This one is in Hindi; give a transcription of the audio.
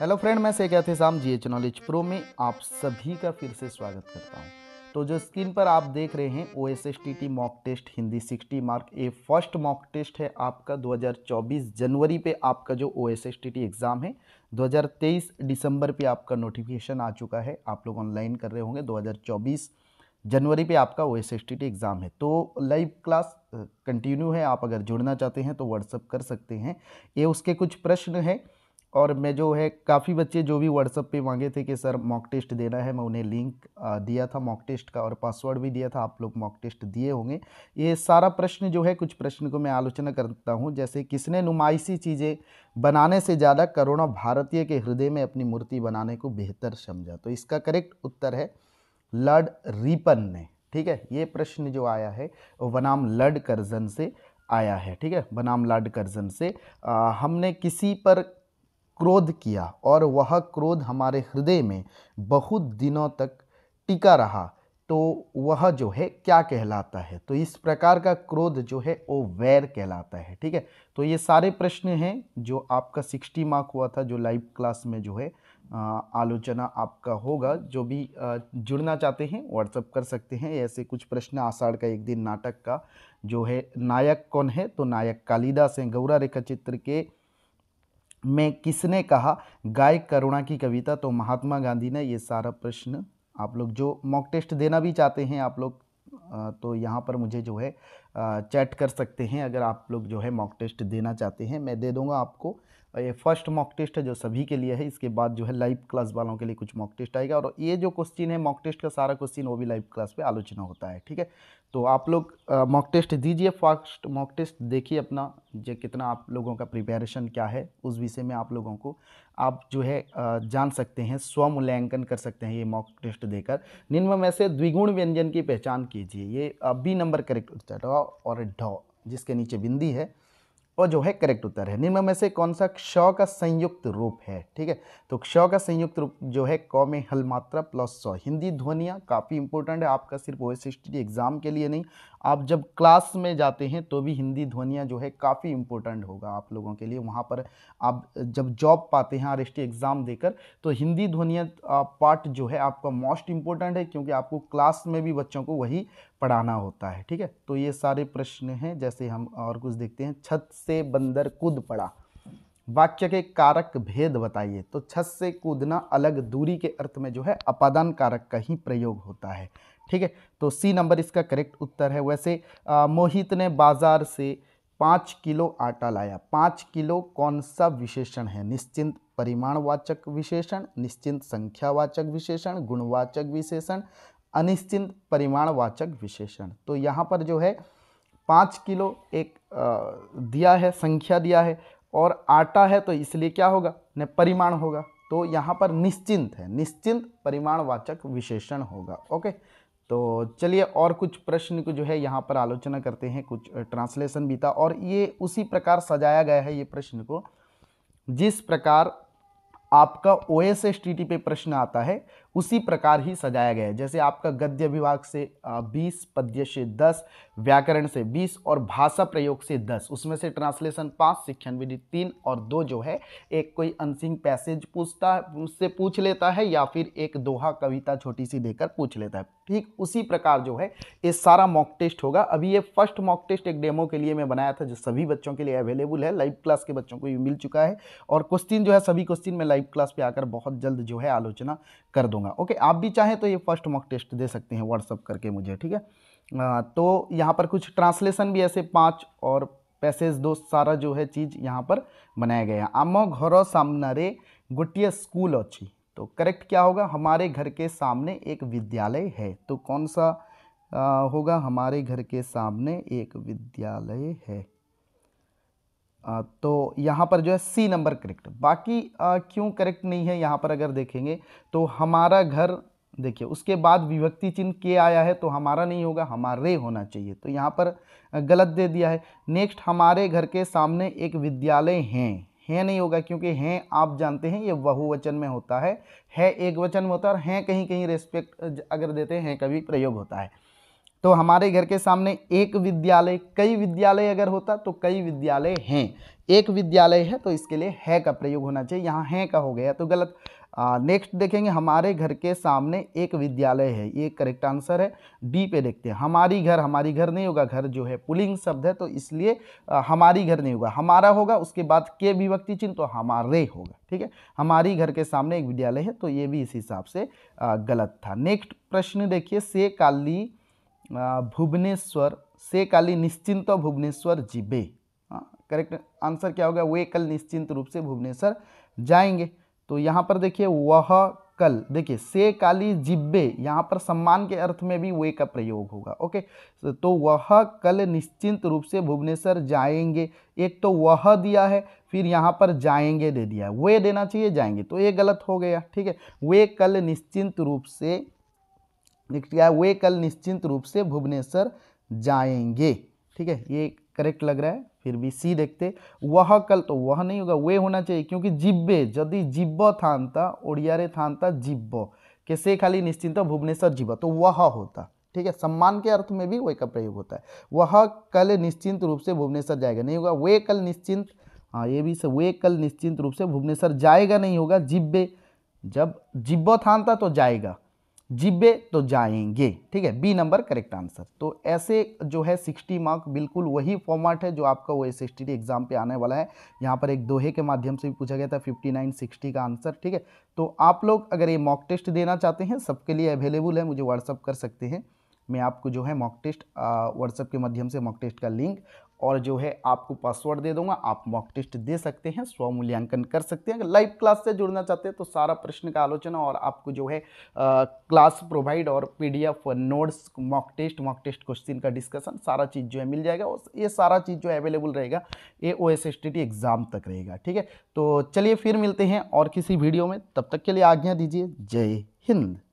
हेलो फ्रेंड मैं से थे शाम जी एच नॉलेज प्रो में आप सभी का फिर से स्वागत करता हूं तो जो स्क्रीन पर आप देख रहे हैं O S S T T mock test Hindi 60 mark a first mock test है आपका 2024 जनवरी पे आपका जो O S S T T exam है 2023 दिसंबर पे आपका नोटिफिकेशन आ चुका है आप लोग ऑनलाइन कर रहे होंगे 2024 जनवरी पे आपका ओ एस एग्ज़ाम है तो लाइव क्लास कंटिन्यू है आप अगर जुड़ना चाहते हैं तो व्हाट्सअप कर सकते हैं ये उसके कुछ प्रश्न हैं और मैं जो है काफ़ी बच्चे जो भी व्हाट्सअप पे मांगे थे कि सर मॉक टेस्ट देना है मैं उन्हें लिंक दिया था मॉक टेस्ट का और पासवर्ड भी दिया था आप लोग मॉक टेस्ट दिए होंगे ये सारा प्रश्न जो है कुछ प्रश्न को मैं आलोचना करता हूँ जैसे किसने नुमाइशी चीज़ें बनाने से ज़्यादा करोड़ों भारतीय के हृदय में अपनी मूर्ति बनाने को बेहतर समझा तो इसका करेक्ट उत्तर है लड रीपन ने ठीक है ये प्रश्न जो आया है बनाम लड कर्जन से आया है ठीक है बनाम लड कर्जन से आ, हमने किसी पर क्रोध किया और वह क्रोध हमारे हृदय में बहुत दिनों तक टिका रहा तो वह जो है क्या कहलाता है तो इस प्रकार का क्रोध जो है वो वैर कहलाता है ठीक है तो ये सारे प्रश्न हैं जो आपका सिक्सटी मार्क हुआ था जो लाइव क्लास में जो है आलोचना आपका होगा जो भी जुड़ना चाहते हैं व्हाट्सअप कर सकते हैं ऐसे कुछ प्रश्न आषाढ़ का एक दिन नाटक का जो है नायक कौन है तो नायक कालिदास हैं गौरा रेखा चित्र के में किसने कहा गाय करुणा की कविता तो महात्मा गांधी ने ये सारा प्रश्न आप लोग जो मॉक टेस्ट देना भी चाहते हैं आप लोग तो यहाँ पर मुझे जो है चैट कर सकते हैं अगर आप लोग जो है मॉक टेस्ट देना चाहते हैं मैं दे दूँगा आपको ये फर्स्ट मॉक टेस्ट है जो सभी के लिए है इसके बाद जो है लाइव क्लास वालों के लिए कुछ मॉक टेस्ट आएगा और ये जो क्वेश्चन है मॉक टेस्ट का सारा क्वेश्चन वो भी लाइव क्लास पे आलोचना होता है ठीक है तो आप लोग मॉक टेस्ट दीजिए फर्स्ट मॉक टेस्ट देखिए अपना जो कितना आप लोगों का प्रिपेरेशन क्या है उस विषय में आप लोगों को आप जो है जान सकते हैं स्व मूल्यांकन कर सकते हैं ये मॉक टेस्ट देकर निम्न में से द्विगुण व्यंजन की पहचान कीजिए ये बी नंबर करेक्ट उत्तर और ढ जिसके नीचे बिंदी है और जो है करेक्ट उत्तर है निम्न में से कौन सा क्ष का संयुक्त रूप है ठीक है तो क्ष का संयुक्त रूप जो है क में हल मात्रा प्लस स हिंदी ध्वनियाँ काफ़ी इंपॉर्टेंट है आपका सिर्फ ओ एग्ज़ाम के लिए नहीं आप जब क्लास में जाते हैं तो भी हिंदी ध्वनियाँ जो है काफ़ी इम्पोर्टेंट होगा आप लोगों के लिए वहाँ पर आप जब जॉब पाते हैं आर एग्ज़ाम देकर तो हिंदी ध्वनियाँ पार्ट जो है आपका मोस्ट इम्पोर्टेंट है क्योंकि आपको क्लास में भी बच्चों को वही पढ़ाना होता है ठीक है तो ये सारे प्रश्न हैं जैसे हम और कुछ देखते हैं छत से बंदर कूद पड़ा वाक्य के कारक भेद बताइए तो छत से कूदना अलग दूरी के अर्थ में जो है अपादान कारक का ही प्रयोग होता है ठीक है तो सी नंबर इसका करेक्ट उत्तर है वैसे आ, मोहित ने बाजार से पाँच किलो आटा लाया पाँच किलो कौन सा विशेषण है निश्चिंत परिमाणवाचक विशेषण निश्चिंत संख्यावाचक विशेषण गुणवाचक विशेषण अनिश्चिंत परिमाणवाचक विशेषण तो यहाँ पर जो है पाँच किलो एक दिया है संख्या दिया है और आटा है तो इसलिए क्या होगा न परिमाण होगा तो यहाँ पर निश्चिंत है निश्चिंत परिमाणवाचक विशेषण होगा ओके तो चलिए और कुछ प्रश्न को जो है यहाँ पर आलोचना करते हैं कुछ ट्रांसलेशन भी था और ये उसी प्रकार सजाया गया है ये प्रश्न को जिस प्रकार आपका O S S T T पे प्रश्न आता है उसी प्रकार ही सजाया गया है जैसे आपका गद्य विभाग से बीस पद्य से दस व्याकरण से बीस और भाषा प्रयोग से दस उसमें से ट्रांसलेशन पाँच शिक्षण विधि तीन और दो जो है एक कोई अनसिंग पैसेज पूछता है उससे पूछ लेता है या फिर एक दोहा कविता छोटी सी देकर पूछ लेता है ठीक उसी प्रकार जो है ये सारा मॉक टेस्ट होगा अभी ये फर्स्ट मॉक टेस्ट एक डेमो के लिए मैं बनाया था जो सभी बच्चों के लिए अवेलेबल है लाइव क्लास के बच्चों को भी मिल चुका है और क्वेश्चन जो है सभी क्वेश्चन में लाइव क्लास पर आकर बहुत जल्द जो है आलोचना कर दूँगा दूंगा ओके आप भी चाहें तो ये फर्स्ट मॉक टेस्ट दे सकते हैं व्हाट्सअप करके मुझे ठीक है तो यहाँ पर कुछ ट्रांसलेशन भी ऐसे पाँच और पैसेज दो सारा जो है चीज़ यहाँ पर बनाया गया आम घर रे गोटे स्कूल अच्छी तो करेक्ट क्या होगा हमारे घर के सामने एक विद्यालय है तो कौन सा आ, होगा हमारे घर के सामने एक विद्यालय है तो यहाँ पर जो है सी नंबर करेक्ट बाकी क्यों करेक्ट नहीं है यहाँ पर अगर देखेंगे तो हमारा घर देखिए उसके बाद विभक्ति चिन्ह के आया है तो हमारा नहीं होगा हमारे होना चाहिए तो यहाँ पर गलत दे दिया है नेक्स्ट हमारे घर के सामने एक विद्यालय हैं हैं नहीं होगा क्योंकि हैं आप जानते हैं ये बहुवचन में होता है है एक वचन में होता है और हैं कहीं कहीं रेस्पेक्ट अगर देते हैं कभी प्रयोग होता है तो हमारे घर के सामने एक विद्यालय कई विद्यालय अगर होता तो कई विद्यालय हैं एक विद्यालय है तो इसके लिए है का प्रयोग होना चाहिए यहाँ है का हो गया तो गलत नेक्स्ट देखेंगे हमारे घर के सामने एक विद्यालय है ये करेक्ट आंसर है डी पे देखते हैं हमारी घर हमारी घर नहीं होगा घर जो है पुलिंग शब्द है तो इसलिए आ, हमारी घर नहीं होगा हमारा होगा उसके बाद के विभक्ति चिन्ह तो हमारे होगा ठीक है हमारी घर के सामने एक विद्यालय है तो ये भी इस हिसाब से आ, गलत था नेक्स्ट प्रश्न देखिए से काली भुवनेश्वर से काली निश्चिंत तो भुवनेश्वर जीबे हाँ करेक्ट आंसर क्या होगा वे कल निश्चिंत रूप से भुवनेश्वर जाएंगे तो यहाँ पर देखिए वह कल देखिए से काली जिब्बे यहाँ पर सम्मान के अर्थ में भी वे का प्रयोग होगा ओके तो वह कल निश्चिंत रूप से भुवनेश्वर जाएंगे एक तो वह दिया है फिर यहाँ पर जाएंगे दे दिया है वे देना चाहिए जाएंगे तो ये गलत हो गया ठीक है वे कल निश्चिंत रूप से नेक्स्ट क्या है वे कल निश्चिंत रूप से भुवनेश्वर जाएंगे ठीक है ये करेक्ट लग रहा है फिर भी सी देखते वह कल तो वह नहीं होगा वे होना चाहिए क्योंकि जिब्बे यदि जिब्ब थानता ओडियारे थानता जिब्ब कैसे खाली निश्चिंत भुवनेश्वर जिब्ब तो वह होता ठीक है सम्मान के अर्थ में भी वे का प्रयोग होता है वह कल निश्चिंत रूप से भुवनेश्वर जाएगा नहीं होगा वे कल निश्चिंत हाँ ये भी वे कल निश्चिंत रूप से भुवनेश्वर जाएगा नहीं होगा जिब्बे जब जिब्ब थानता तो जाएगा जिब्बे तो जाएंगे ठीक है बी नंबर करेक्ट आंसर तो ऐसे जो है सिक्सटी मार्क बिल्कुल वही फॉर्मेट है जो आपका वो एस एग्ज़ाम पे आने वाला है यहाँ पर एक दोहे के माध्यम से भी पूछा गया था फिफ्टी नाइन सिक्सटी का आंसर ठीक है तो आप लोग अगर ये मॉक टेस्ट देना चाहते हैं सबके लिए अवेलेबल है मुझे व्हाट्सअप कर सकते हैं मैं आपको जो है मॉक टेस्ट व्हाट्सअप के माध्यम से मॉक टेस्ट का लिंक और जो है आपको पासवर्ड दे दूंगा आप मॉक टेस्ट दे सकते हैं स्व मूल्यांकन कर सकते हैं अगर लाइव क्लास से जुड़ना चाहते हैं तो सारा प्रश्न का आलोचना और आपको जो है आ, क्लास प्रोवाइड और PDF notes mock test mock test question का डिस्कशन सारा चीज़ जो है मिल जाएगा और ये सारा चीज़ जो है अवेलेबल रहेगा ए O S S T T exam तक रहेगा ठीक है तो चलिए फिर मिलते हैं और किसी वीडियो में तब तक के लिए आज्ञा दीजिए जय हिंद